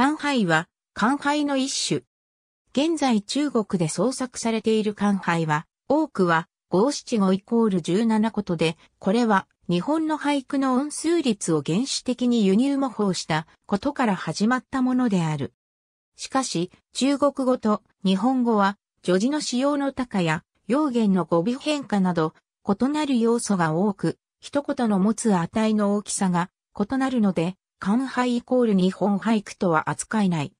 単杯は、乾杯の一種。現在中国で創作されている乾杯は、多くは、五七五イコール17ことで、これは、日本の俳句の音数率を原始的に輸入模倣したことから始まったものである。しかし、中国語と日本語は、女字の使用の高や、用言の語尾変化など、異なる要素が多く、一言の持つ値の大きさが異なるので、漢俳イコール日本俳句とは扱えない。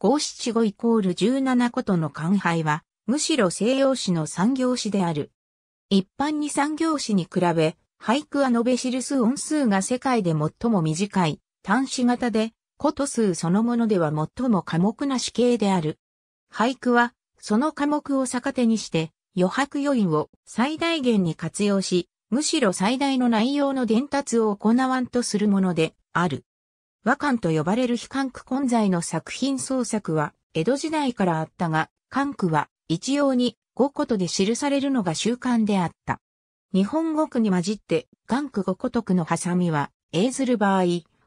五七五イコール十七ことの漢俳は、むしろ西洋史の産業史である。一般に産業史に比べ、俳句は述べ記す音数が世界で最も短い、端子型で、こと数そのものでは最も寡黙な死刑である。俳句は、その科目を逆手にして、余白余韻を最大限に活用し、むしろ最大の内容の伝達を行わんとするものである。和漢と呼ばれる非漢区混在の作品創作は、江戸時代からあったが、漢区は一様に五ことで記されるのが習慣であった。日本語句に混じって、漢区五こと句の挟みは、英ずる場合、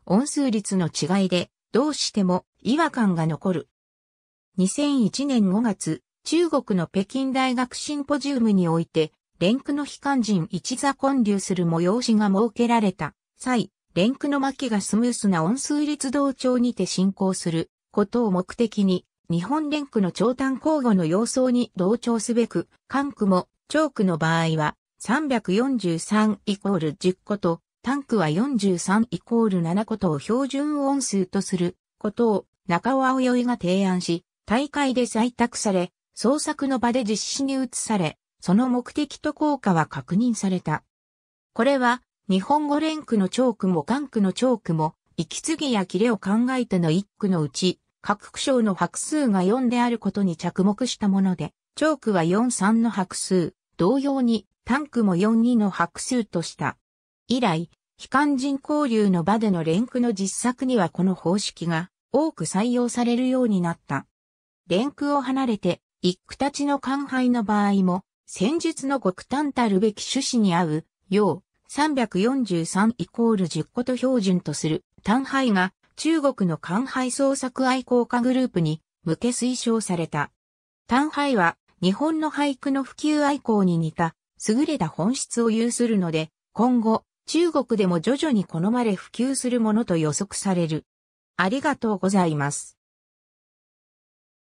音数率の違いで、どうしても違和感が残る。2001年5月、中国の北京大学シンポジウムにおいて、連句の非漢人一座混流する催しが設けられた際、連クの巻がスムースな音数率同調にて進行することを目的に、日本連句の長短交互の様相に同調すべく、関区も、長クの場合は、343イコール10個と、タンクは43イコール7個とを標準音数とすることを中尾青宵が提案し、大会で採択され、創作の場で実施に移され、その目的と効果は確認された。これは日本語連句のチョークも漢句のチョークも、息継ぎや切れを考えての一句のうち、各句章の白数が4であることに着目したもので、チョークは43の白数、同様にン句も42の白数とした。以来、非漢人交流の場での連句の実作にはこの方式が多く採用されるようになった。連句を離れて、一句たちの関杯の場合も、戦術の極端たるべき趣旨に合う、よう、343イコール10個と標準とする、単配が中国の関配創作愛好家グループに向け推奨された。単配は日本の俳句の普及愛好に似た優れた本質を有するので、今後中国でも徐々に好まれ普及するものと予測される。ありがとうございます。